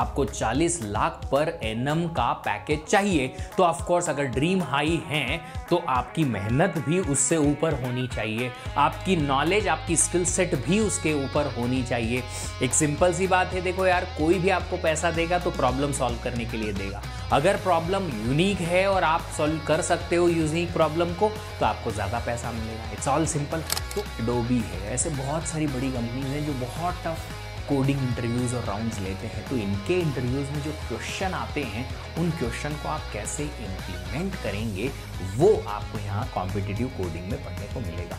आपको 40 लाख पर एन का पैकेज चाहिए तो ऑफकोर्स अगर ड्रीम हाई है तो आपकी मेहनत भी उससे ऊपर होनी चाहिए आपकी नॉलेज आपकी स्किल सेट भी उसके ऊपर होनी चाहिए एक सिंपल सी बात है देखो यार कोई भी आपको पैसा देगा तो प्रॉब्लम सॉल्व करने के लिए देगा अगर प्रॉब्लम यूनिक है और आप सॉल्व कर सकते हो यूनिक प्रॉब्लम को तो आपको ज़्यादा पैसा मिलेगा इट्स ऑल सिंपल तो डोबी है ऐसे बहुत सारी बड़ी कंपनीज हैं जो बहुत टफ कोडिंग इंटरव्यूज़ और राउंड्स लेते हैं तो इनके इंटरव्यूज़ में जो क्वेश्चन आते हैं उन क्वेश्चन को आप कैसे इम्प्लीमेंट करेंगे वो आपको यहाँ कॉम्पिटिटिव कोडिंग में पढ़ने को मिलेगा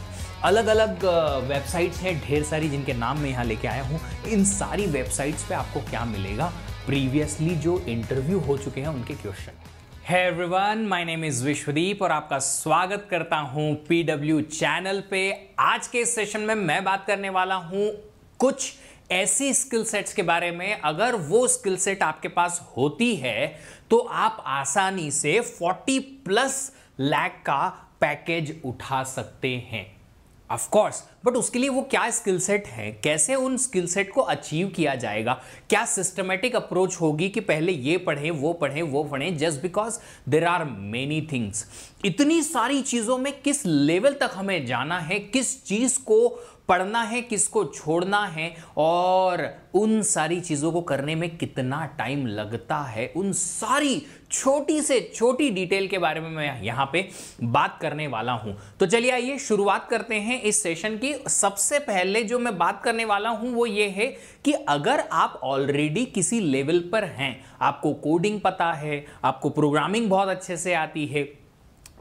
अलग अलग वेबसाइट्स हैं ढेर सारी जिनके नाम मैं यहाँ लेके आया हूँ इन सारी वेबसाइट्स पे आपको क्या मिलेगा प्रीवियसली जो इंटरव्यू हो चुके हैं उनके क्वेश्चन है everyone my name is Vishwadeep और आपका स्वागत करता हूँ पीडब्ल्यू चैनल पे आज के सेशन में मैं बात करने वाला हूँ कुछ ऐसी स्किल सेट्स के बारे में अगर वो स्किल सेट आपके पास होती है तो आप आसानी से 40 प्लस लैक का पैकेज उठा सकते हैं ऑफ कोर्स बट उसके लिए वो क्या स्किल सेट है कैसे उन स्किल सेट को अचीव किया जाएगा क्या सिस्टमेटिक अप्रोच होगी कि पहले ये पढ़ें वो पढ़ें वो पढ़ें just because there are many things इतनी सारी चीज़ों में किस लेवल तक हमें जाना है किस चीज़ को पढ़ना है किसको छोड़ना है और उन सारी चीज़ों को करने में कितना टाइम लगता है उन सारी छोटी से छोटी डिटेल के बारे में मैं यहाँ पे बात करने वाला हूँ तो चलिए आइए शुरुआत करते हैं इस सेशन की सबसे पहले जो मैं बात करने वाला हूँ वो ये है कि अगर आप ऑलरेडी किसी लेवल पर हैं आपको कोडिंग पता है आपको प्रोग्रामिंग बहुत अच्छे से आती है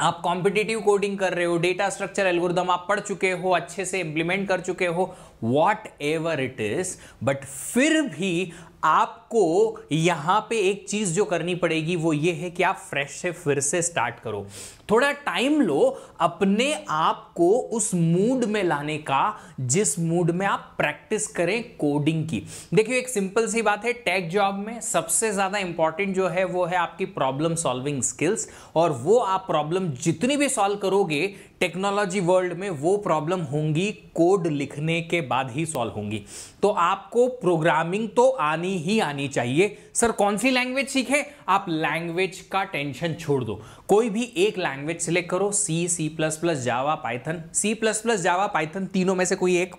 आप कॉम्पिटिटिव कोडिंग कर रहे हो डेटा स्ट्रक्चर एल्गोरिदम आप पढ़ चुके हो अच्छे से इम्प्लीमेंट कर चुके हो whatever it is but फिर भी आपको यहाँ पे एक चीज़ जो करनी पड़ेगी वो ये है कि आप फ्रेश से फिर से स्टार्ट करो थोड़ा टाइम लो अपने आप को उस मूड में लाने का जिस मूड में आप प्रैक्टिस करें कोडिंग की देखिए एक सिंपल सी बात है टेक जॉब में सबसे ज़्यादा इंपॉर्टेंट जो है वो है आपकी प्रॉब्लम सॉल्विंग स्किल्स और वो आप प्रॉब्लम जितनी भी सॉल्व करोगे टेक्नोलॉजी वर्ल्ड में वो प्रॉब्लम होंगी कोड लिखने के बाद ही सॉल्व होंगी तो आपको प्रोग्रामिंग तो आनी ही आनी चाहिए सर कौन सी लैंग्वेज सीखे आप लैंग्वेज का टेंशन छोड़ दो कोई भी एक लैंग्वेज सिलेक्ट करो C C plus plus Java Python C plus plus Java Python तीनों में से कोई एक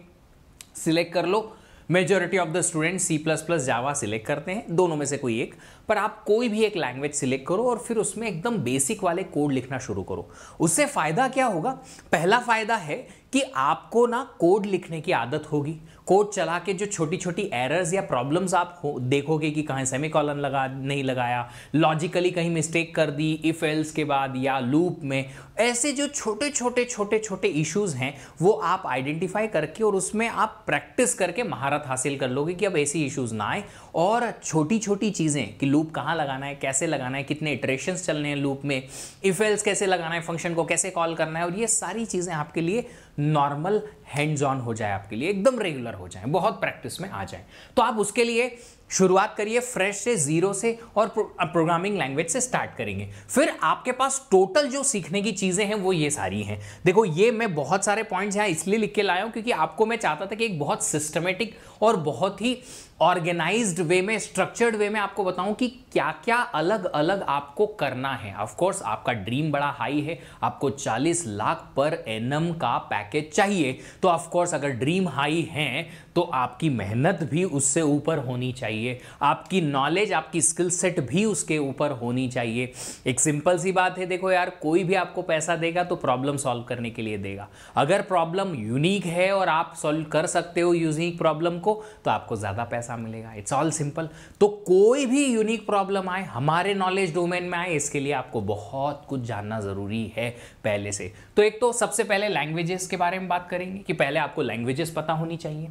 सिलेक्ट कर लो majority of the student C plus plus Java select करते हैं दोनों में से कोई एक पर आप कोई भी एक लैंग्वेज सिलेक्ट करो और फिर उसमें एकदम बेसिक वाले कोड लिखना शुरू करो उससे फ़ायदा क्या होगा पहला फ़ायदा है कि आपको ना कोड लिखने की आदत होगी कोड चला के जो छोटी छोटी एरर्स या प्रॉब्लम्स आप हो देखोगे कि कहाँ सेमी कॉलन लगा नहीं लगाया लॉजिकली कहीं मिस्टेक कर दी इफ़ एल्स के बाद या लूप में ऐसे जो छोटे छोटे छोटे छोटे इश्यूज हैं वो आप आइडेंटिफाई करके और उसमें आप प्रैक्टिस करके महारत हासिल कर लोगे कि अब ऐसी इश्यूज ना आए और छोटी छोटी चीज़ें कि लूप कहाँ लगाना है कैसे लगाना है कितने इटरेशन चलने हैं लूप में इफेल्स कैसे लगाना है फंक्शन को कैसे कॉल करना है और ये सारी चीज़ें आपके लिए नॉर्मल हैंड्स ऑन हो जाए आपके लिए एकदम रेगुलर हो जाए बहुत प्रैक्टिस में आ जाए तो आप उसके लिए शुरुआत करिए फ्रेश से जीरो से और प्रोग्रामिंग लैंग्वेज से स्टार्ट करेंगे फिर आपके पास टोटल जो सीखने की चीज़ें हैं वो ये सारी हैं देखो ये मैं बहुत सारे पॉइंट्स यहाँ इसलिए लिख के लाया हूँ क्योंकि आपको मैं चाहता था कि एक बहुत सिस्टमेटिक और बहुत ही ऑर्गेनाइज्ड वे में स्ट्रक्चर्ड वे में आपको बताऊं कि क्या क्या अलग अलग आपको करना है ऑफ कोर्स आपका ड्रीम बड़ा हाई है आपको 40 लाख पर एन का पैकेज चाहिए तो ऑफ कोर्स अगर ड्रीम हाई है तो आपकी मेहनत भी उससे ऊपर होनी चाहिए आपकी नॉलेज आपकी स्किल सेट भी उसके ऊपर होनी चाहिए एक सिंपल सी बात है देखो यार कोई भी आपको पैसा देगा तो प्रॉब्लम सॉल्व करने के लिए देगा अगर प्रॉब्लम यूनिक है और आप सॉल्व कर सकते हो यूनिक प्रॉब्लम को को तो आपको ज़्यादा पैसा मिलेगा इट्स ऑल सिंपल तो कोई भी यूनिक प्रॉब्लम आए हमारे नॉलेज डोमेन में आए इसके लिए आपको बहुत कुछ जानना ज़रूरी है पहले से तो एक तो सबसे पहले लैंग्वेजेस के बारे में बात करेंगे कि पहले आपको लैंग्वेजेस पता होनी चाहिए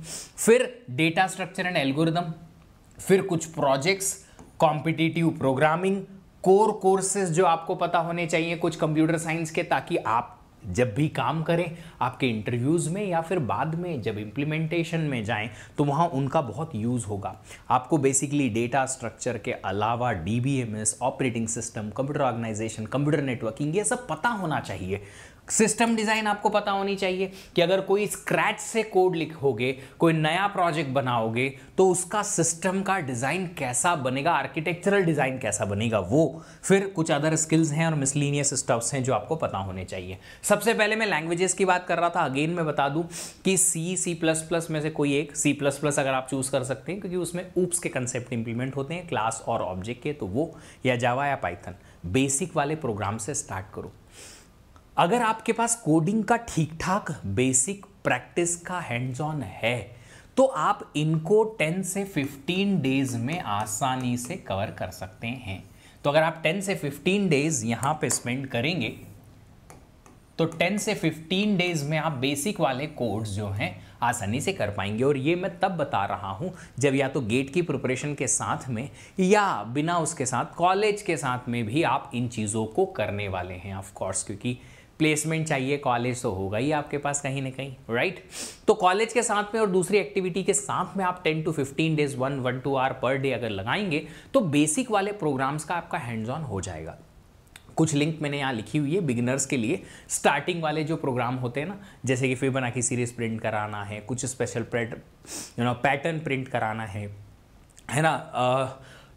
फिर डेटा स्ट्रक्चर एंड एल्गोरिदम फिर कुछ projects competitive programming core courses जो आपको पता होने चाहिए कुछ कंप्यूटर साइंस के ताकि आप जब भी काम करें आपके इंटरव्यूज़ में या फिर बाद में जब इम्प्लीमेंटेशन में जाएं तो वहाँ उनका बहुत यूज़ होगा आपको बेसिकली डेटा स्ट्रक्चर के अलावा the operating system computer organization computer networking ये सब पता होना चाहिए सिस्टम डिज़ाइन आपको पता होनी चाहिए कि अगर कोई स्क्रैच से कोड लिखोगे कोई नया प्रोजेक्ट बनाओगे तो उसका सिस्टम का डिज़ाइन कैसा बनेगा आर्किटेक्चरल डिज़ाइन कैसा बनेगा वो फिर कुछ अदर स्किल्स हैं और मिसलिनियस स्टफ्स हैं जो आपको पता होने चाहिए सबसे पहले मैं लैंग्वेजेस की बात कर रहा था अगेन मैं बता दूं कि सी सी प्लस प्लस में से कोई एक सी प्लस प्लस अगर आप चूज़ कर सकते हैं क्योंकि उसमें ऊप्स के कंसेप्ट इंप्लीमेंट होते हैं क्लास और ऑब्जेक्ट के तो वो या जावा या पाइथन बेसिक वाले प्रोग्राम से स्टार्ट करो अगर आपके पास कोडिंग का ठीक ठाक बेसिक प्रैक्टिस का हैंड्स ऑन है तो आप इनको 10 से 15 डेज में आसानी से कवर कर सकते हैं तो अगर आप 10 से 15 डेज यहां पे स्पेंड करेंगे तो 10 से 15 डेज में आप बेसिक वाले कोड्स जो हैं आसानी से कर पाएंगे और ये मैं तब बता रहा हूँ जब या तो गेट की प्रिपरेशन के साथ में या बिना उसके साथ कॉलेज के साथ में भी आप इन चीज़ों को करने वाले हैं ऑफ कोर्स क्योंकि प्लेसमेंट चाहिए कॉलेज तो होगा ही आपके पास कहीं ना कहीं राइट तो कॉलेज के साथ में और दूसरी एक्टिविटी के साथ में आप 10 to 15 days one one two hour per day अगर लगाएंगे तो बेसिक वाले प्रोग्राम्स का आपका हैंड्स ऑन हो जाएगा कुछ लिंक मैंने यहाँ लिखी हुई है बिगिनर्स के लिए स्टार्टिंग वाले जो प्रोग्राम होते हैं ना जैसे कि फिर बना की सीरीज प्रिंट कराना है कुछ special you know pattern print कराना है है ना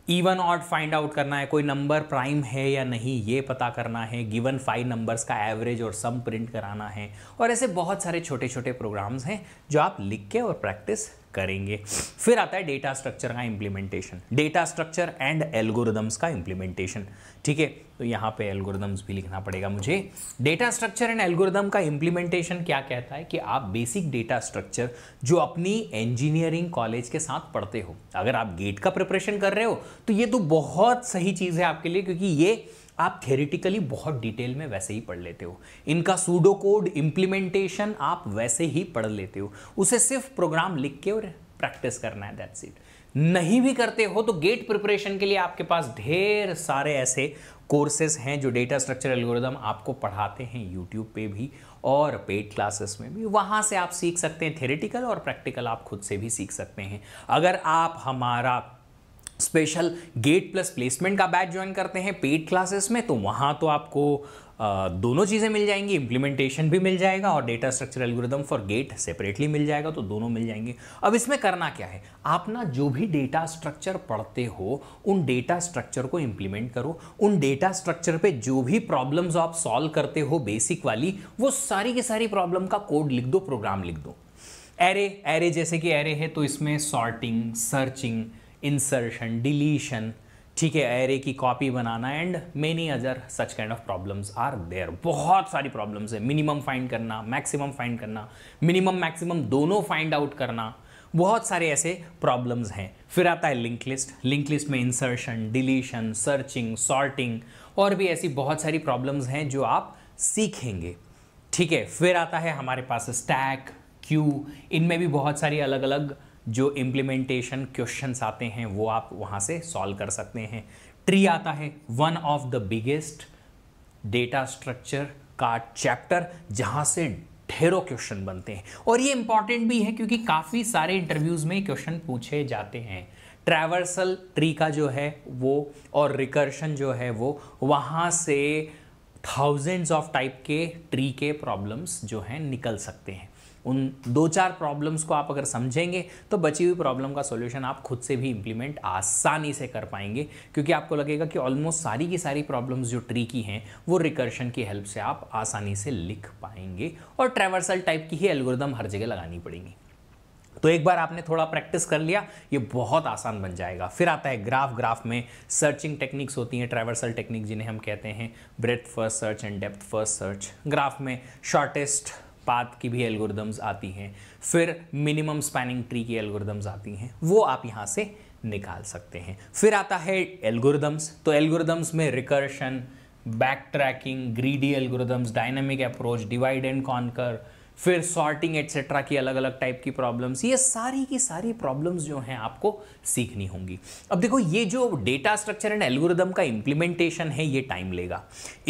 इवन ऑड फाइंड आउट करना है कोई नंबर प्राइम है या नहीं ये पता करना है गिवन फाइव नंबर्स का एवरेज और सम प्रिंट कराना है और ऐसे बहुत सारे छोटे छोटे प्रोग्राम्स हैं जो आप लिख के और प्रैक्टिस करेंगे फिर आता है डेटा स्ट्रक्चर का implementation data structure and algorithms का इम्प्लीमेंटेशन ठीक है तो यहाँ पे एल्गोरिदम्स भी लिखना पड़ेगा मुझे डेटा स्ट्रक्चर एंड एल्गोरिदम का इम्प्लीमेंटेशन क्या कहता है कि आप बेसिक डेटा स्ट्रक्चर जो अपनी इंजीनियरिंग कॉलेज के साथ पढ़ते हो अगर आप गेट का प्रिपरेशन कर रहे हो तो ये तो बहुत सही चीज़ है आपके लिए क्योंकि ये आप थेरेटिकली बहुत डिटेल में वैसे ही पढ़ लेते हो इनका सूडो कोड इम्प्लीमेंटेशन आप वैसे ही पढ़ लेते हो उसे सिर्फ प्रोग्राम लिख के और प्रैक्टिस करना है दैट्स इट नहीं भी करते हो तो गेट प्रिपरेशन के लिए आपके पास ढेर सारे ऐसे कोर्सेज हैं जो डेटा स्ट्रक्चर एल्गोरिदम आपको पढ़ाते हैं यूट्यूब पे भी और पेड क्लासेस में भी वहाँ से आप सीख सकते हैं थेरेटिकल और प्रैक्टिकल आप खुद से भी सीख सकते हैं अगर आप हमारा स्पेशल गेट प्लस प्लेसमेंट का बैच ज्वाइन करते हैं पेड क्लासेस में तो वहाँ तो आपको दोनों चीज़ें मिल जाएंगी इम्प्लीमेंटेशन भी मिल जाएगा और data structure algorithm for GATE separately मिल जाएगा तो दोनों मिल जाएंगे अब इसमें करना क्या है आप ना जो भी डेटा स्ट्रक्चर पढ़ते हो उन डेटा स्ट्रक्चर को इम्प्लीमेंट करो उन डेटा स्ट्रक्चर पे जो भी प्रॉब्लम्स आप सॉल्व करते हो बेसिक वाली वो सारी की सारी प्रॉब्लम का कोड लिख दो प्रोग्राम लिख दो एरे एरे जैसे कि एरे है तो इसमें सॉर्टिंग सर्चिंग इंसर्शन डिलीशन ठीक है एरे की कॉपी बनाना and many other such kind of problems are there बहुत सारी प्रॉब्लम्स है मिनिमम फाइंड करना मैक्सिमम फाइंड करना मिनिमम मैक्सिमम दोनों फाइंड आउट करना बहुत सारे ऐसे प्रॉब्लम्स हैं फिर आता है लिंक लिस्ट लिंक लिस्ट में इंसर्शन डिलीशन सर्चिंग सॉर्टिंग और भी ऐसी बहुत सारी प्रॉब्लम्स हैं जो आप सीखेंगे ठीक है फिर आता है हमारे पास स्टैक क्यू इनमें भी बहुत सारी अलग अलग जो इम्प्लीमेंटेशन क्वेश्चंस आते हैं वो आप वहाँ से सॉल्व कर सकते हैं ट्री आता है one of the biggest data structure का चैप्टर जहाँ से ढेरों क्वेश्चन बनते हैं और ये इंपॉर्टेंट भी है क्योंकि काफ़ी सारे इंटरव्यूज़ में क्वेश्चन पूछे जाते हैं ट्रैवर्सल ट्री का जो है वो और रिकर्शन जो है वो वहाँ से थाउजेंड्स ऑफ टाइप के ट्री के प्रॉब्लम्स जो हैं निकल सकते हैं उन दो चार प्रॉब्लम्स को आप अगर समझेंगे तो बची हुई प्रॉब्लम का सोल्यूशन आप खुद से भी इम्प्लीमेंट आसानी से कर पाएंगे क्योंकि आपको लगेगा कि ऑलमोस्ट सारी की सारी प्रॉब्लम्स जो ट्री की हैं वो रिकर्शन की हेल्प से आप आसानी से लिख पाएंगे और ट्रेवर्सल टाइप की ही एल्गोरिदम हर जगह लगानी पड़ेगी तो एक बार आपने थोड़ा प्रैक्टिस कर लिया ये बहुत आसान बन जाएगा फिर आता है ग्राफ ग्राफ में सर्चिंग टेक्निक्स होती हैं ट्रैवर्सल टेक्निक जिन्हें हम कहते हैं breadth first search and depth first search graph में शॉर्टेस्ट पाथ की भी एल्गोरिदम्स आती हैं फिर मिनिमम स्पैनिंग ट्री की एल्गोरिदम्स आती हैं वो आप यहाँ से निकाल सकते हैं फिर आता है एल्गोरिदम्स तो एल्गोरिदम्स में recursion backtracking greedy algorithms dynamic approach divide and conquer फिर सॉर्टिंग एट्सेट्रा की अलग अलग टाइप की प्रॉब्लम्स ये सारी की सारी प्रॉब्लम्स जो हैं आपको सीखनी होंगी अब देखो ये जो डेटा स्ट्रक्चर एंड एल्गोरिदम का इम्प्लीमेंटेशन है ये टाइम लेगा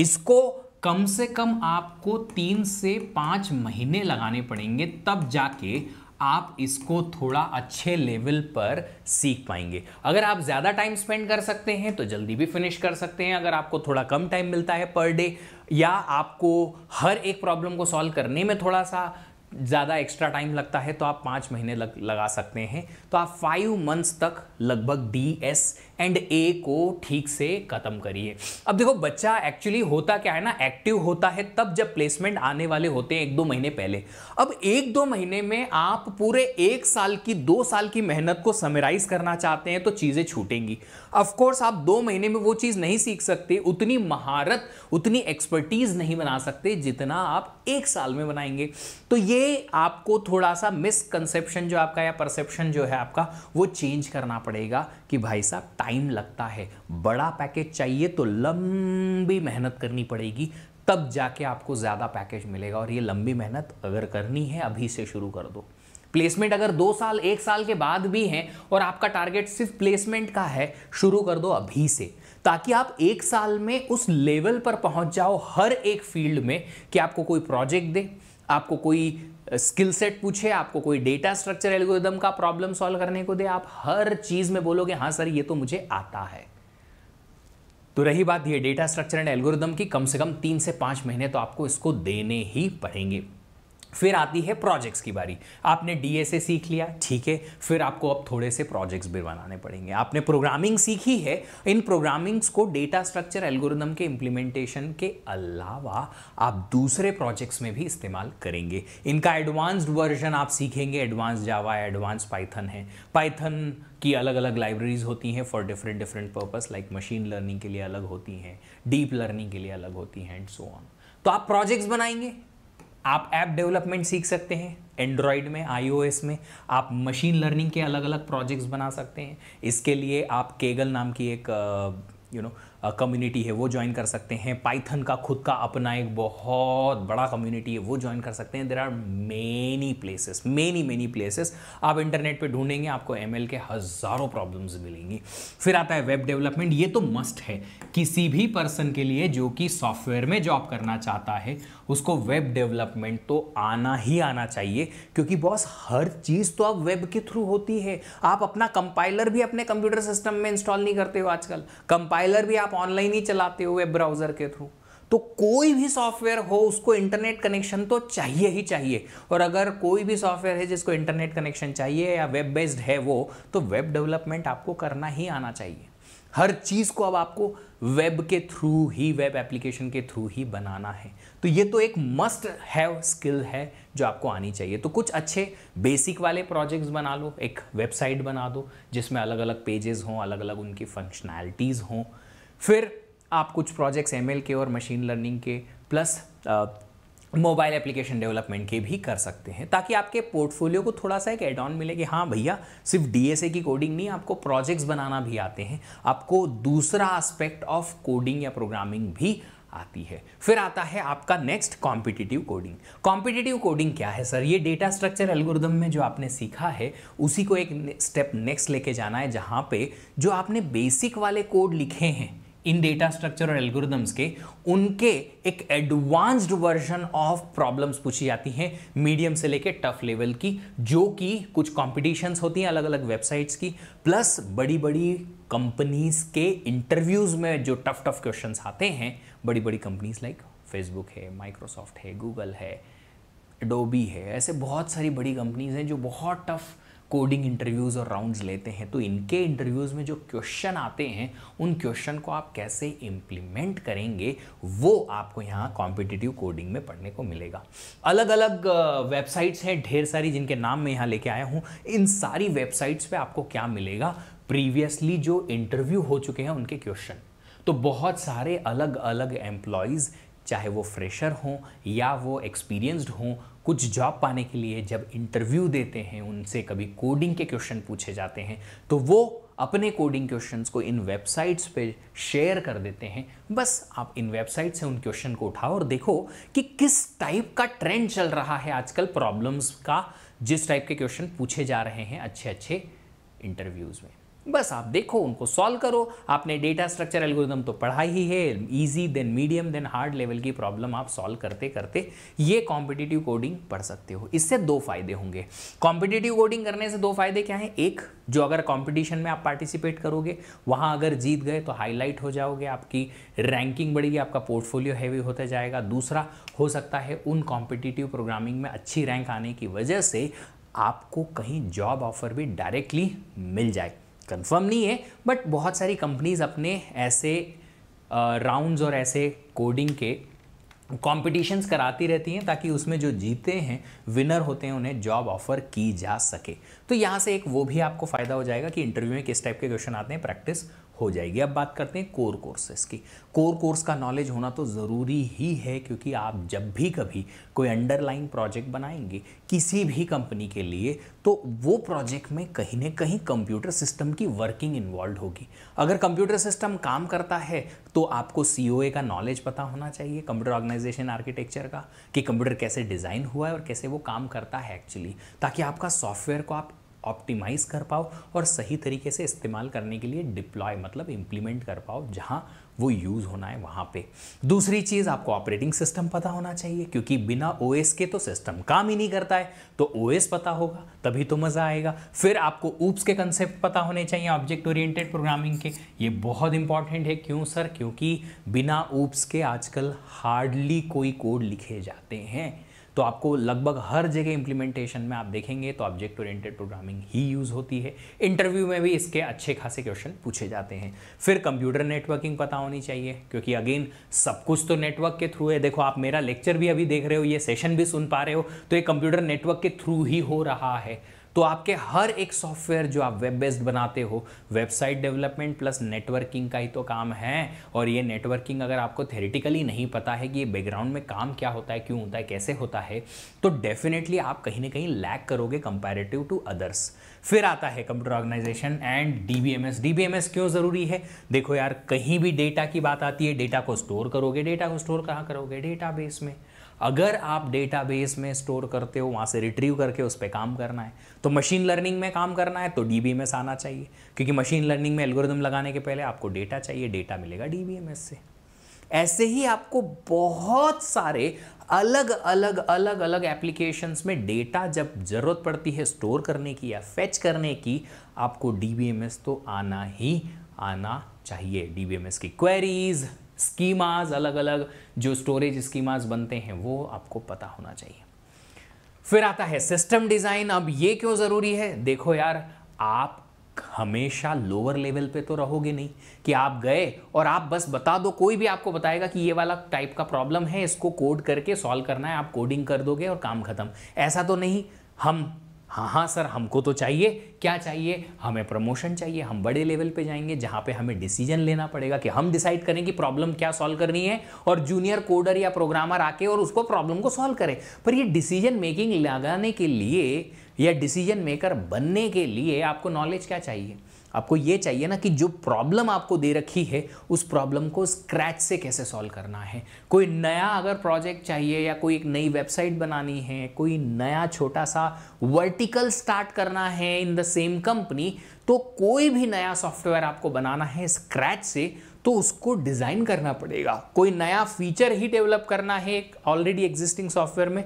इसको कम से कम आपको तीन से पाँच महीने लगाने पड़ेंगे तब जाके आप इसको थोड़ा अच्छे लेवल पर सीख पाएंगे अगर आप ज़्यादा टाइम स्पेंड कर सकते हैं तो जल्दी भी फिनिश कर सकते हैं अगर आपको थोड़ा कम टाइम मिलता है पर डे या आपको हर एक प्रॉब्लम को सॉल्व करने में थोड़ा सा ज़्यादा एक्स्ट्रा टाइम लगता है तो आप पाँच महीने लग लगा सकते हैं तो आप फाइव मंथ्स तक लगभग डी एस एंड ए को ठीक से ख़त्म करिए अब देखो बच्चा एक्चुअली होता क्या है ना एक्टिव होता है तब जब प्लेसमेंट आने वाले होते हैं एक दो महीने पहले अब एक दो महीने में आप पूरे एक साल की दो साल की मेहनत को समराइज़ करना चाहते हैं तो चीज़ें छूटेंगी ऑफकोर्स आप दो महीने में वो चीज़ नहीं सीख सकते उतनी महारत उतनी एक्सपर्टीज़ नहीं बना सकते जितना आप एक साल में बनाएंगे तो ये आपको थोड़ा सा मिसकनसेप्शन जो आपका या परसेप्शन जो है आपका वो चेंज करना पड़ेगा कि भाई साहब टाइम लगता है बड़ा पैकेज चाहिए तो लंबी मेहनत करनी पड़ेगी तब जाके आपको ज़्यादा पैकेज मिलेगा और ये लंबी मेहनत अगर करनी है अभी से शुरू कर दो प्लेसमेंट अगर दो साल एक साल के बाद भी हैं और आपका टारगेट सिर्फ प्लेसमेंट का है शुरू कर दो अभी से ताकि आप एक साल में उस लेवल पर पहुंच जाओ हर एक फील्ड में कि आपको कोई प्रोजेक्ट दे आपको कोई स्किल सेट पूछे आपको कोई डेटा स्ट्रक्चर एल्गोरिदम का प्रॉब्लम सॉल्व करने को दे आप हर चीज़ में बोलोगे हाँ सर ये तो मुझे आता है तो रही बात ये डेटा स्ट्रक्चर एंड एल्गोरिदम की कम से कम तीन से पांच महीने तो आपको इसको देने ही पड़ेंगे फिर आती है प्रोजेक्ट्स की बारी आपने ए सीख लिया ठीक है फिर आपको अब थोड़े से प्रोजेक्ट्स भी बनाने पड़ेंगे आपने प्रोग्रामिंग सीखी है इन प्रोग्रामिंग्स को डेटा स्ट्रक्चर एल्गोरिदम के इम्प्लीमेंटेशन के अलावा आप दूसरे प्रोजेक्ट्स में भी इस्तेमाल करेंगे इनका एडवांस्ड वर्जन आप सीखेंगे एडवांस जावा एडवांस पाइथन है पाइथन की अलग अलग लाइब्रेरीज होती हैं for different different purpose like machine learning के लिए अलग होती हैं डीप लर्निंग के लिए अलग होती हैं एंड सो ऑन तो आप प्रोजेक्ट्स बनाएंगे आप ऐप डेवलपमेंट सीख सकते हैं एंड्रॉयड में आईओएस में आप मशीन लर्निंग के अलग अलग प्रोजेक्ट्स बना सकते हैं इसके लिए आप केगल नाम की एक यू नो कम्युनिटी है वो ज्वाइन कर सकते हैं पाइथन का खुद का अपना एक बहुत बड़ा कम्युनिटी है वो ज्वाइन कर सकते हैं there are many places many many places आप इंटरनेट पे ढूंढेंगे आपको एम के हज़ारों प्रॉब्लम्स मिलेंगी फिर आता है वेब डेवलपमेंट ये तो मस्ट है किसी भी पर्सन के लिए जो कि सॉफ्टवेयर में जॉब करना चाहता है उसको वेब डेवलपमेंट तो आना ही आना चाहिए क्योंकि बॉस हर चीज़ तो अब वेब के थ्रू होती है आप अपना कंपाइलर भी अपने कंप्यूटर सिस्टम में इंस्टॉल नहीं करते हो आजकल कंपाइलर भी आप ऑनलाइन ही चलाते हो वेब ब्राउज़र के थ्रू तो कोई भी सॉफ्टवेयर हो उसको इंटरनेट कनेक्शन तो चाहिए ही चाहिए और अगर कोई भी सॉफ्टवेयर है जिसको इंटरनेट कनेक्शन चाहिए या वेब बेस्ड है वो तो वेब डेवलपमेंट आपको करना ही आना चाहिए हर चीज़ को अब आपको वेब के थ्रू ही वेब एप्लीकेशन के थ्रू ही बनाना है तो ये तो एक मस्ट हैव स्किल है जो आपको आनी चाहिए तो कुछ अच्छे बेसिक वाले प्रोजेक्ट्स बना लो एक वेबसाइट बना दो जिसमें अलग अलग पेजेस हों अलग अलग उनकी फंक्शनैलिटीज़ हों फिर आप कुछ प्रोजेक्ट्स एम के और मशीन लर्निंग के प्लस मोबाइल एप्लीकेशन डेवलपमेंट के भी कर सकते हैं ताकि आपके पोर्टफोलियो को थोड़ा सा एक एड ऑन मिले कि हाँ भैया सिर्फ डीएसए की कोडिंग नहीं आपको प्रोजेक्ट्स बनाना भी आते हैं आपको दूसरा एस्पेक्ट ऑफ कोडिंग या प्रोग्रामिंग भी आती है फिर आता है आपका next competitive coding competitive coding क्या है सर ये डेटा स्ट्रक्चर एल्गोरिदम में जो आपने सीखा है उसी को एक स्टेप नेक्स्ट लेके जाना है जहाँ पे जो आपने बेसिक वाले कोड लिखे हैं इन डेटा स्ट्रक्चर और एल्गोरिदम्स के उनके एक एडवांस्ड वर्जन ऑफ प्रॉब्लम्स पूछी जाती हैं मीडियम से लेके टफ लेवल की जो कि कुछ कॉम्पिटिशन्स होती हैं अलग अलग वेबसाइट्स की प्लस बड़ी बड़ी कंपनीज के इंटरव्यूज़ में जो टफ टफ क्वेश्चंस आते हैं बड़ी बड़ी कंपनीज लाइक फेसबुक है माइक्रोसॉफ्ट है गूगल है डोबी है ऐसे बहुत सारी बड़ी कंपनीज हैं जो बहुत टफ़ कोडिंग इंटरव्यूज़ और राउंड्स लेते हैं तो इनके इंटरव्यूज़ में जो क्वेश्चन आते हैं उन क्वेश्चन को आप कैसे इम्प्लीमेंट करेंगे वो आपको यहाँ कॉम्पिटिटिव कोडिंग में पढ़ने को मिलेगा अलग अलग वेबसाइट्स हैं ढेर सारी जिनके नाम मैं यहाँ लेके आया हूँ इन सारी वेबसाइट्स पर आपको क्या मिलेगा प्रीवियसली जो इंटरव्यू हो चुके हैं उनके क्वेश्चन तो बहुत सारे अलग अलग एम्प्लॉयज़ चाहे वो फ्रेशर हों या वो एक्सपीरियंस्ड हों कुछ जॉब पाने के लिए जब इंटरव्यू देते हैं उनसे कभी कोडिंग के क्वेश्चन पूछे जाते हैं तो वो अपने कोडिंग क्वेश्चंस को इन वेबसाइट्स पे शेयर कर देते हैं बस आप इन वेबसाइट से उन क्वेश्चन को उठाओ और देखो कि किस टाइप का ट्रेंड चल रहा है आजकल प्रॉब्लम्स का जिस टाइप के क्वेश्चन पूछे जा रहे हैं अच्छे अच्छे इंटरव्यूज़ में बस आप देखो उनको सॉल्व करो आपने डेटा स्ट्रक्चर एल्गोरिदम तो पढ़ा ही है easy then medium then hard level की प्रॉब्लम आप सॉल्व करते करते ये कॉम्पिटिटिव कोडिंग पढ़ सकते हो इससे दो फायदे होंगे कॉम्पिटिटिव कोडिंग करने से दो फायदे क्या हैं एक जो अगर कॉम्पिटिशन में आप पार्टिसिपेट करोगे वहाँ अगर जीत गए तो हाईलाइट हो जाओगे आपकी रैंकिंग बढ़ेगी आपका पोर्टफोलियो हैवी होता जाएगा दूसरा हो सकता है उन कॉम्पिटिटिव प्रोग्रामिंग में अच्छी रैंक आने की वजह से आपको कहीं जॉब ऑफर भी डायरेक्टली मिल जाए कंफर्म नहीं है बट बहुत सारी कंपनीज अपने ऐसे राउंड्स और ऐसे कोडिंग के कॉम्पिटिशन्स कराती रहती हैं ताकि उसमें जो जीते हैं विनर होते हैं उन्हें जॉब ऑफर की जा सके तो यहाँ से एक वो भी आपको फ़ायदा हो जाएगा कि इंटरव्यू में किस टाइप के क्वेश्चन आते हैं प्रैक्टिस हो जाएगी अब बात करते हैं कोर कोर्सेस की कोर कोर्स का नॉलेज होना तो ज़रूरी ही है क्योंकि आप जब भी कभी कोई अंडरलाइन प्रोजेक्ट बनाएंगे किसी भी कंपनी के लिए तो वो प्रोजेक्ट में कहीं ना कहीं कंप्यूटर सिस्टम की वर्किंग इन्वॉल्व होगी अगर कंप्यूटर सिस्टम काम करता है तो आपको सी का नॉलेज पता होना चाहिए कंप्यूटर ऑर्गेनाइजेशन आर्किटेक्चर का कि कंप्यूटर कैसे डिज़ाइन हुआ है और कैसे वो काम करता है एक्चुअली ताकि आपका सॉफ्टवेयर को आप ऑप्टिमाइज़ कर पाओ और सही तरीके से इस्तेमाल करने के लिए डिप्लॉय मतलब इम्प्लीमेंट कर पाओ जहाँ वो यूज़ होना है वहाँ पे दूसरी चीज़ आपको ऑपरेटिंग सिस्टम पता होना चाहिए क्योंकि बिना ओ के तो सिस्टम काम ही नहीं करता है तो ओ पता होगा तभी तो मज़ा आएगा फिर आपको ऊप्स के कंसेप्ट पता होने चाहिए ऑब्जेक्ट ओरिएंटेड प्रोग्रामिंग के ये बहुत इंपॉर्टेंट है क्यों सर क्योंकि बिना ऊप्स के आजकल हार्डली कोई कोड लिखे जाते हैं तो आपको लगभग हर जगह इम्प्लीमेंटेशन में आप देखेंगे तो ऑब्जेक्ट ओरिएंटेड प्रोग्रामिंग ही यूज़ होती है इंटरव्यू में भी इसके अच्छे खासे क्वेश्चन पूछे जाते हैं फिर कंप्यूटर नेटवर्किंग पता होनी चाहिए क्योंकि अगेन सब कुछ तो नेटवर्क के थ्रू है देखो आप मेरा लेक्चर भी अभी देख रहे हो ये सेशन भी सुन पा रहे हो तो ये कंप्यूटर नेटवर्क के थ्रू ही हो रहा है तो आपके हर एक सॉफ्टवेयर जो आप वेब बेस्ड बनाते हो वेबसाइट डेवलपमेंट प्लस नेटवर्किंग का ही तो काम है और ये नेटवर्किंग अगर आपको थेरेटिकली नहीं पता है कि ये बैकग्राउंड में काम क्या होता है क्यों होता है कैसे होता है तो डेफिनेटली आप कहीं ना कहीं लैक करोगे कंपेरेटिव टू अदर्स फिर आता है computer organization and DBMS DBMS क्यों ज़रूरी है देखो यार कहीं भी डेटा की बात आती है डेटा को स्टोर करोगे डेटा को स्टोर कहाँ करोगे डेटा में अगर आप डेटाबेस में स्टोर करते हो वहाँ से रिट्रीव करके उस पर काम करना है तो मशीन लर्निंग में काम करना है तो डी बी एम एस आना चाहिए क्योंकि मशीन लर्निंग में एल्गोरिदम लगाने के पहले आपको डेटा चाहिए डेटा मिलेगा डी बी एम एस से ऐसे ही आपको बहुत सारे अलग अलग अलग अलग एप्लीकेशंस में डेटा जब ज़रूरत पड़ती है स्टोर करने की या फेच करने की आपको डी तो आना ही आना चाहिए डी की क्वेरीज़ स्कीमाज अलग अलग जो स्टोरेज स्कीमाज बनते हैं वो आपको पता होना चाहिए फिर आता है सिस्टम डिज़ाइन अब ये क्यों ज़रूरी है देखो यार आप हमेशा लोअर लेवल पे तो रहोगे नहीं कि आप गए और आप बस बता दो कोई भी आपको बताएगा कि ये वाला टाइप का प्रॉब्लम है इसको कोड करके सॉल्व करना है आप कोडिंग कर दोगे और काम खत्म ऐसा तो नहीं हम हाँ हाँ सर हमको तो चाहिए क्या चाहिए हमें प्रमोशन चाहिए हम बड़े लेवल पे जाएंगे जहाँ पे हमें डिसीजन लेना पड़ेगा कि हम डिसाइड करें कि प्रॉब्लम क्या सॉल्व करनी है और जूनियर कोडर या प्रोग्रामर आके और उसको प्रॉब्लम को सॉल्व करें पर ये डिसीजन मेकिंग लगाने के लिए या डिसीजन मेकर बनने के लिए आपको नॉलेज क्या चाहिए आपको ये चाहिए ना कि जो प्रॉब्लम आपको दे रखी है उस प्रॉब्लम को स्क्रैच से कैसे सॉल्व करना है कोई नया अगर प्रोजेक्ट चाहिए या कोई एक नई वेबसाइट बनानी है कोई नया छोटा सा वर्टिकल स्टार्ट करना है इन द सेम कंपनी तो कोई भी नया सॉफ्टवेयर आपको बनाना है स्क्रैच से तो उसको डिज़ाइन करना पड़ेगा कोई नया फीचर ही डेवलप करना है ऑलरेडी एग्जिस्टिंग सॉफ्टवेयर में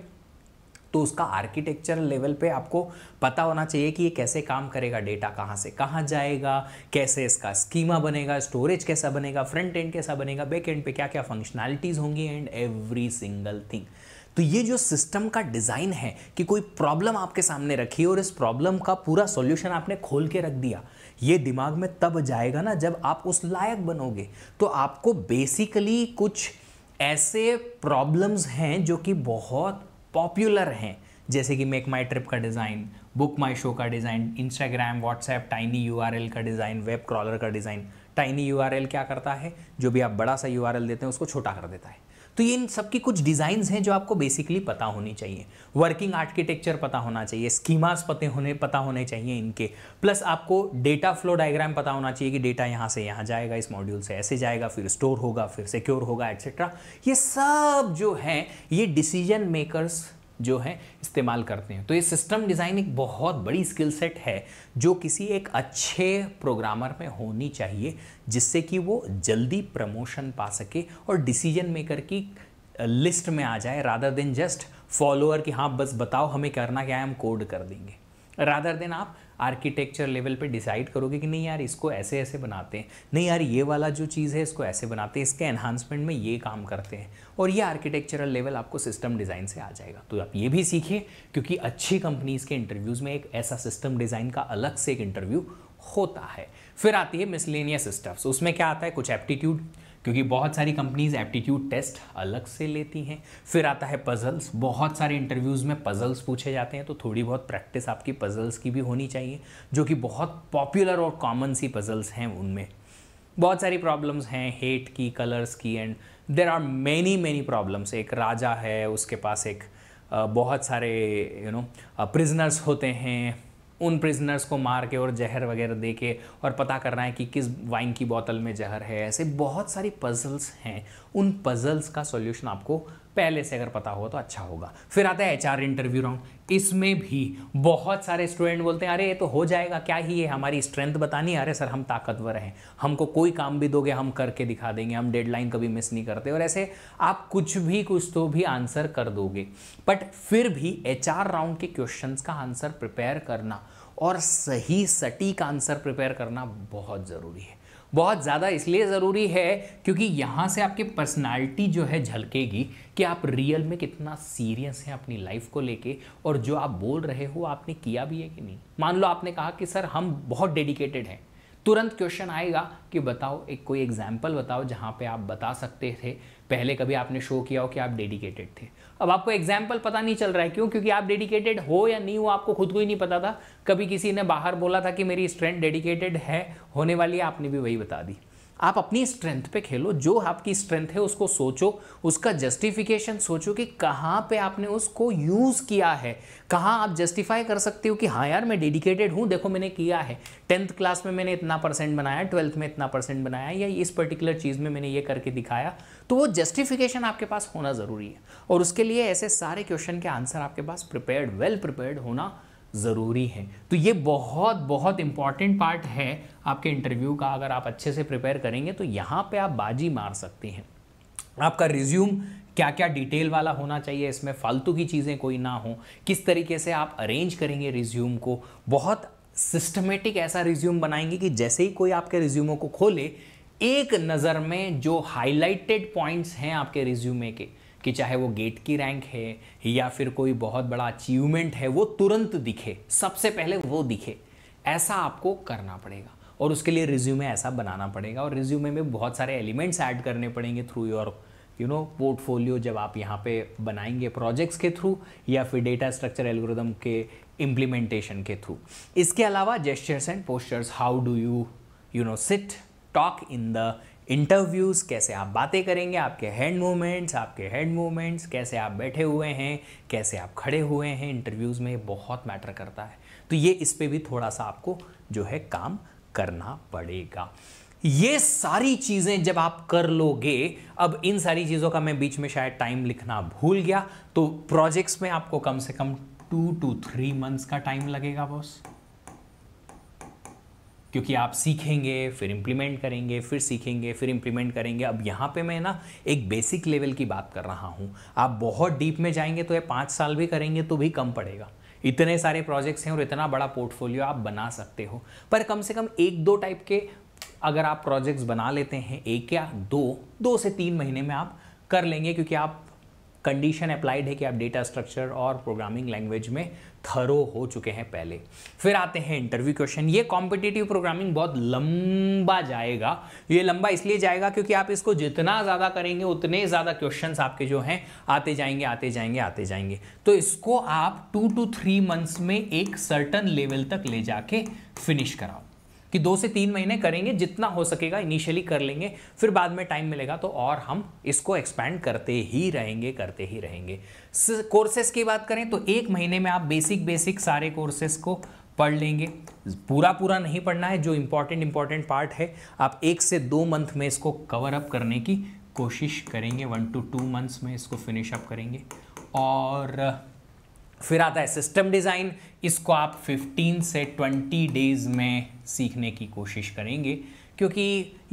तो उसका आर्किटेक्चर लेवल पे आपको पता होना चाहिए कि ये कैसे काम करेगा डेटा कहाँ से कहाँ जाएगा कैसे इसका स्कीमा बनेगा स्टोरेज कैसा बनेगा फ्रंट एंड कैसा बनेगा बैक एंड पे क्या क्या फंक्शनैलिटीज़ होंगी एंड एवरी सिंगल थिंग तो ये जो सिस्टम का डिज़ाइन है कि कोई प्रॉब्लम आपके सामने रखी और इस प्रॉब्लम का पूरा सॉल्यूशन आपने खोल के रख दिया ये दिमाग में तब जाएगा ना जब आप उस लायक बनोगे तो आपको बेसिकली कुछ ऐसे प्रॉब्लम्स हैं जो कि बहुत पॉपुलर हैं जैसे कि मेक माई ट्रिप का डिज़ाइन बुक माई शो का design Instagram WhatsApp tiny U का डिज़ाइन वेब क्रॉलर का डिज़ाइन टाइनी यू क्या करता है जो भी आप बड़ा सा यू देते हैं उसको छोटा कर देता है तो ये इन सबकी कुछ डिजाइन हैं जो आपको बेसिकली पता होनी चाहिए वर्किंग आर्किटेक्चर पता होना चाहिए स्कीमास पते होने पता होने चाहिए इनके प्लस आपको डेटा फ्लो डायग्राम पता होना चाहिए कि डेटा यहाँ से यहाँ जाएगा इस मॉड्यूल से ऐसे जाएगा फिर स्टोर होगा फिर सिक्योर होगा एट्सेट्रा ये सब जो हैं ये डिसीजन मेकर्स जो है इस्तेमाल करते हैं तो ये सिस्टम डिज़ाइन एक बहुत बड़ी स्किल सेट है जो किसी एक अच्छे प्रोग्रामर में होनी चाहिए जिससे कि वो जल्दी प्रमोशन पा सके और डिसीजन मेकर की लिस्ट में आ जाए रादर देन जस्ट फॉलोअर कि हाँ बस बताओ हमें करना क्या है हम कोड कर देंगे रादर देन आप आर्किटेक्चर लेवल पे डिसाइड करोगे कि नहीं यार इसको ऐसे ऐसे बनाते हैं नहीं यार ये वाला जो चीज़ है इसको ऐसे बनाते हैं इसके एनहांसमेंट में ये काम करते हैं और ये आर्किटेक्चरल लेवल आपको सिस्टम डिज़ाइन से आ जाएगा तो आप ये भी सीखिए क्योंकि अच्छी कंपनीज़ के इंटरव्यूज़ में एक ऐसा सिस्टम डिज़ाइन का अलग से एक इंटरव्यू होता है फिर आती है मिसलेनियस स्टफ्स उसमें क्या आता है कुछ एप्टीट्यूड क्योंकि बहुत सारी कंपनीज एप्टीट्यूड टेस्ट अलग से लेती हैं फिर आता है पजल्स बहुत सारे इंटरव्यूज़ में पजल्स पूछे जाते हैं तो थोड़ी बहुत प्रैक्टिस आपकी पजल्स की भी होनी चाहिए जो कि बहुत पॉपुलर और कॉमन सी पजल्स हैं उनमें बहुत सारी प्रॉब्लम्स हैं हेट की कलर्स की and there are many many problems एक राजा है उसके पास एक बहुत सारे यू नो प्रिजनर्स होते हैं उन प्रिजनर्स को मार के और जहर वगैरह दे के और पता करना है कि किस वाइन की बोतल में जहर है ऐसे बहुत सारी पजल्स हैं उन पजल्स का सॉल्यूशन आपको पहले से अगर पता हो तो अच्छा होगा फिर आता है एच इंटरव्यू राउंड इसमें भी बहुत सारे स्टूडेंट बोलते हैं अरे ये तो हो जाएगा क्या ही है हमारी स्ट्रेंथ बतानी है अरे सर हम ताकतवर हैं हमको कोई काम भी दोगे हम करके दिखा देंगे हम डेडलाइन कभी मिस नहीं करते और ऐसे आप कुछ भी कुछ तो भी आंसर कर दोगे बट फिर भी एच राउंड के क्वेश्चन का आंसर प्रिपेयर करना और सही सटीक आंसर प्रिपेयर करना बहुत ज़रूरी है बहुत ज़्यादा इसलिए ज़रूरी है क्योंकि यहाँ से आपकी पर्सनालिटी जो है झलकेगी कि आप रियल में कितना सीरियस हैं अपनी लाइफ को लेके और जो आप बोल रहे हो आपने किया भी है कि नहीं मान लो आपने कहा कि सर हम बहुत डेडिकेटेड हैं तुरंत क्वेश्चन आएगा कि बताओ एक कोई एग्जाम्पल बताओ जहाँ पे आप बता सकते थे पहले कभी आपने शो किया हो कि आप डेडिकेटेड थे अब आपको एग्जाम्पल पता नहीं चल रहा है क्यों क्योंकि आप डेडिकेटेड हो या नहीं हो आपको खुद को ही नहीं पता था कभी किसी ने बाहर बोला था कि मेरी स्ट्रेंथ डेडिकेटेड है होने वाली है आपने भी वही बता दी आप अपनी स्ट्रेंथ पे खेलो जो आपकी स्ट्रेंथ है उसको सोचो उसका जस्टिफिकेशन सोचो कि कहाँ पे आपने उसको यूज़ किया है कहाँ आप जस्टिफाई कर सकते हो कि हाँ यार मैं डेडिकेटेड हूँ देखो मैंने किया है टेंथ क्लास में मैंने इतना परसेंट बनाया ट्वेल्थ में इतना परसेंट बनाया या इस पर्टिकुलर चीज़ में मैंने ये करके दिखाया तो वो जस्टिफिकेशन आपके पास होना ज़रूरी है और उसके लिए ऐसे सारे क्वेश्चन के आंसर आपके पास प्रिपेयर्ड वेल प्रिपेयर्ड होना ज़रूरी है तो ये बहुत बहुत इम्पॉर्टेंट पार्ट है आपके इंटरव्यू का अगर आप अच्छे से प्रिपेयर करेंगे तो यहाँ पे आप बाजी मार सकते हैं आपका रिज्यूम क्या क्या डिटेल वाला होना चाहिए इसमें फालतू की चीज़ें कोई ना हो किस तरीके से आप अरेंज करेंगे रिज्यूम को बहुत सिस्टमेटिक ऐसा रिज्यूम बनाएंगे कि जैसे ही कोई आपके रिज्यूमों को खोले एक नज़र में जो हाइलाइटेड पॉइंट्स हैं आपके रिज्यूमे के कि चाहे वो गेट की रैंक है या फिर कोई बहुत बड़ा अचीवमेंट है वो तुरंत दिखे सबसे पहले वो दिखे ऐसा आपको करना पड़ेगा और उसके लिए रिज्यूमे ऐसा बनाना पड़ेगा और रिज्यूमे में बहुत सारे एलिमेंट्स ऐड करने पड़ेंगे through your you know portfolio जब आप यहाँ पे बनाएंगे प्रोजेक्ट्स के थ्रू या फिर डेटा स्ट्रक्चर एल्गोरिदम के इम्प्लीमेंटेशन के थ्रू इसके अलावा gestures and postures how do you you know sit talk in the interviews कैसे आप बातें करेंगे आपके हैंड मूवमेंट्स आपके हेड मूवमेंट्स कैसे आप बैठे हुए हैं कैसे आप खड़े हुए हैं इंटरव्यूज़ में बहुत मैटर करता है तो ये इस पर भी थोड़ा सा आपको जो है काम करना पड़ेगा ये सारी चीज़ें जब आप कर लोगे अब इन सारी चीज़ों का मैं बीच में शायद टाइम लिखना भूल गया तो प्रोजेक्ट्स में आपको कम से कम टू टू थ्री मंथ्स का टाइम लगेगा बॉस क्योंकि आप सीखेंगे फिर इम्प्लीमेंट करेंगे फिर सीखेंगे फिर इम्प्लीमेंट करेंगे अब यहाँ पे मैं ना एक बेसिक लेवल की बात कर रहा हूँ आप बहुत डीप में जाएंगे तो ये पाँच साल भी करेंगे तो भी कम पड़ेगा इतने सारे प्रोजेक्ट्स हैं और इतना बड़ा पोर्टफोलियो आप बना सकते हो पर कम से कम एक दो टाइप के अगर आप प्रोजेक्ट्स बना लेते हैं एक या दो दो से तीन महीने में आप कर लेंगे क्योंकि आप कंडीशन अप्लाइड है कि आप डेटा स्ट्रक्चर और प्रोग्रामिंग लैंग्वेज में थरो हो चुके हैं पहले फिर आते हैं इंटरव्यू क्वेश्चन ये कॉम्पिटेटिव प्रोग्रामिंग बहुत लंबा जाएगा ये लंबा इसलिए जाएगा क्योंकि आप इसको जितना ज़्यादा करेंगे उतने ज़्यादा क्वेश्चन आपके जो हैं आते जाएंगे आते जाएंगे आते जाएंगे तो इसको आप टू टू थ्री मंथ्स में एक सर्टन लेवल तक ले जाके फिनिश कराओ कि दो से तीन महीने करेंगे जितना हो सकेगा इनिशियली कर लेंगे फिर बाद में टाइम मिलेगा तो और हम इसको एक्सपैंड करते ही रहेंगे करते ही रहेंगे कोर्सेज की बात करें तो एक महीने में आप बेसिक बेसिक सारे कोर्सेज को पढ़ लेंगे पूरा पूरा नहीं पढ़ना है जो इम्पॉर्टेंट इम्पॉर्टेंट पार्ट है आप एक से दो मंथ में इसको कवर अप करने की कोशिश करेंगे वन टू टू मंथ्स में इसको फिनिश अप करेंगे और फिर आता है सिस्टम डिज़ाइन इसको आप 15 से 20 डेज़ में सीखने की कोशिश करेंगे क्योंकि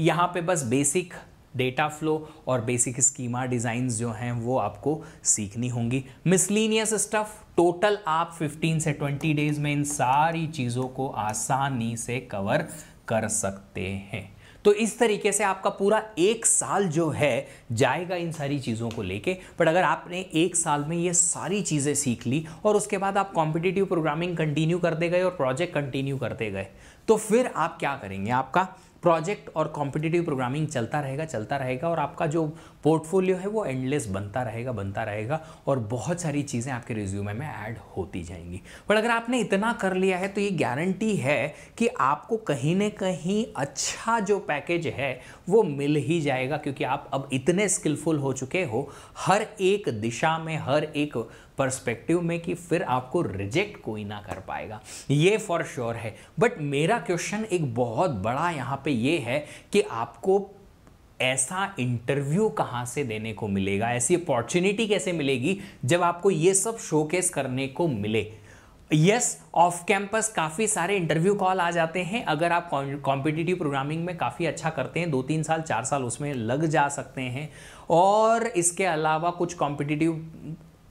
यहाँ पे बस बेसिक डेटा फ्लो और बेसिक स्कीमा डिज़ाइन जो हैं वो आपको सीखनी होंगी मिसलिनियस स्टफ टोटल आप 15 से 20 डेज़ में इन सारी चीज़ों को आसानी से कवर कर सकते हैं तो इस तरीके से आपका पूरा एक साल जो है जाएगा इन सारी चीज़ों को लेके बट अगर आपने एक साल में ये सारी चीज़ें सीख ली और उसके बाद आप कॉम्पिटिटिव प्रोग्रामिंग कंटिन्यू करते गए और प्रोजेक्ट कंटिन्यू करते गए तो फिर आप क्या करेंगे आपका प्रोजेक्ट और कॉम्पिटिटिव प्रोग्रामिंग चलता रहेगा चलता रहेगा और आपका जो पोर्टफोलियो है वो एंडलेस बनता रहेगा बनता रहेगा और बहुत सारी चीज़ें आपके रिज्यूमे में ऐड होती जाएंगी बट अगर आपने इतना कर लिया है तो ये गारंटी है कि आपको कहीं ना कहीं अच्छा जो पैकेज है वो मिल ही जाएगा क्योंकि आप अब इतने स्किलफुल हो चुके हो हर एक दिशा में हर एक परस्पेक्टिव में कि फिर आपको रिजेक्ट कोई ना कर पाएगा ये फॉर श्योर है बट मेरा क्वेश्चन एक बहुत बड़ा यहाँ पे ये है कि आपको ऐसा इंटरव्यू कहाँ से देने को मिलेगा ऐसी अपॉर्चुनिटी कैसे मिलेगी जब आपको ये सब शोकेस करने को मिले यस ऑफ कैंपस काफ़ी सारे इंटरव्यू कॉल आ जाते हैं अगर आप कॉम्पिटिटिव प्रोग्रामिंग में काफ़ी अच्छा करते हैं दो तीन साल चार साल उसमें लग जा सकते हैं और इसके अलावा कुछ कॉम्पिटिटिव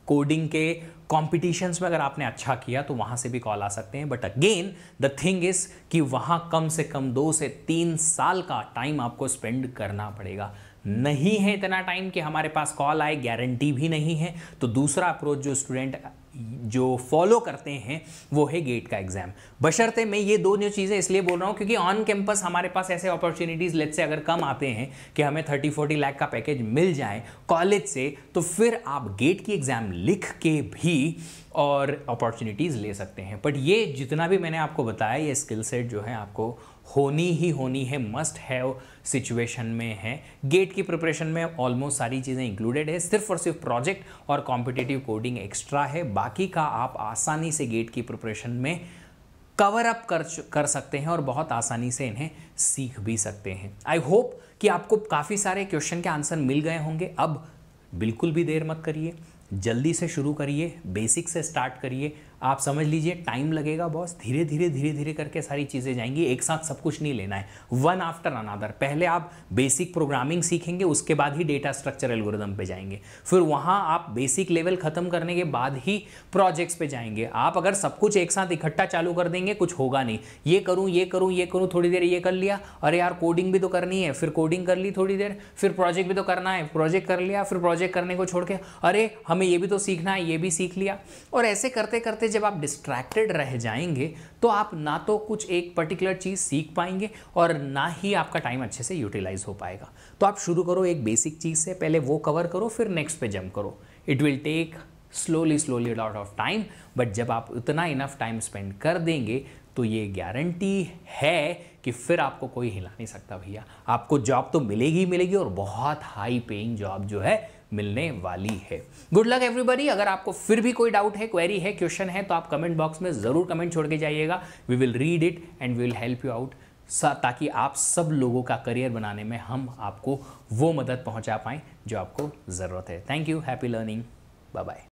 कोडिंग के कॉम्पिटिशन्स में अगर आपने अच्छा किया तो वहां से भी कॉल आ सकते हैं but again the thing is कि वहाँ कम से कम दो से तीन साल का टाइम आपको स्पेंड करना पड़ेगा नहीं है इतना टाइम कि हमारे पास कॉल आए गारंटी भी नहीं है तो दूसरा अप्रोच जो स्टूडेंट जो फॉलो करते हैं वो है गेट का एग्ज़ाम बशर्ते मैं ये दो न्यू चीज़ें इसलिए बोल रहा हूँ क्योंकि ऑन कैंपस हमारे पास ऐसे अपॉर्चुनिटीज़ लेट से अगर कम आते हैं कि हमें थर्टी फोर्टी लाख का पैकेज मिल जाए कॉलेज से तो फिर आप गेट की एग्ज़ाम लिख के भी और अपॉर्चुनिटीज़ ले सकते हैं बट ये जितना भी मैंने आपको बताया ये स्किल सेट जो है आपको होनी ही होनी है मस्ट हैव सिचुएशन में है गेट की प्रिपरेशन में ऑलमोस्ट सारी चीज़ें इंक्लूडेड है सिर्फ और सिर्फ प्रोजेक्ट और कॉम्पिटेटिव कोडिंग एक्स्ट्रा है बाकी का आप आसानी से गेट की प्रिपरेशन में कवर अप कर कर सकते हैं और बहुत आसानी से इन्हें सीख भी सकते हैं आई होप कि आपको काफ़ी सारे क्वेश्चन के आंसर मिल गए होंगे अब बिल्कुल भी देर मत करिए जल्दी से शुरू करिए बेसिक से स्टार्ट करिए आप समझ लीजिए टाइम लगेगा बॉस धीरे धीरे धीरे धीरे करके सारी चीज़ें जाएंगी एक साथ सब कुछ नहीं लेना है वन आफ्टर अनादर पहले आप बेसिक प्रोग्रामिंग सीखेंगे उसके बाद ही डेटा स्ट्रक्चर एल्गोरिदम पे जाएंगे फिर वहाँ आप बेसिक लेवल ख़त्म करने के बाद ही प्रोजेक्ट्स पे जाएंगे आप अगर सब कुछ एक साथ इकट्ठा चालू कर देंगे कुछ होगा नहीं ये करूँ ये करूँ ये करूँ थोड़ी देर ये कर लिया अरे यार कोडिंग भी तो करनी है फिर कोडिंग कर ली थोड़ी देर फिर प्रोजेक्ट भी तो करना है प्रोजेक्ट कर लिया फिर प्रोजेक्ट करने को छोड़ के अरे हमें ये भी तो सीखना है ये भी सीख लिया और ऐसे करते करते जब आप डिस्ट्रैक्टेड रह जाएंगे तो आप ना तो कुछ एक पर्टिकुलर चीज़ सीख पाएंगे और ना ही आपका टाइम अच्छे से यूटिलाइज हो पाएगा तो आप शुरू करो एक बेसिक चीज़ से पहले वो कवर करो फिर नेक्स्ट पे जंप करो it will take slowly slowly lot of time but जब आप उतना इनफ टाइम स्पेंड कर देंगे तो ये गारंटी है कि फिर आपको कोई हिला नहीं सकता भैया आपको जॉब तो मिलेगी मिलेगी और बहुत हाई पेइंग जॉब जो है मिलने वाली है गुड लक एवरीबडी अगर आपको फिर भी कोई डाउट है क्वेरी है क्वेश्चन है तो आप कमेंट बॉक्स में ज़रूर कमेंट छोड़ के जाइएगा we will read it and we will help you out ताकि आप सब लोगों का करियर बनाने में हम आपको वो मदद पहुंचा पाएं जो आपको ज़रूरत है thank you happy learning bye bye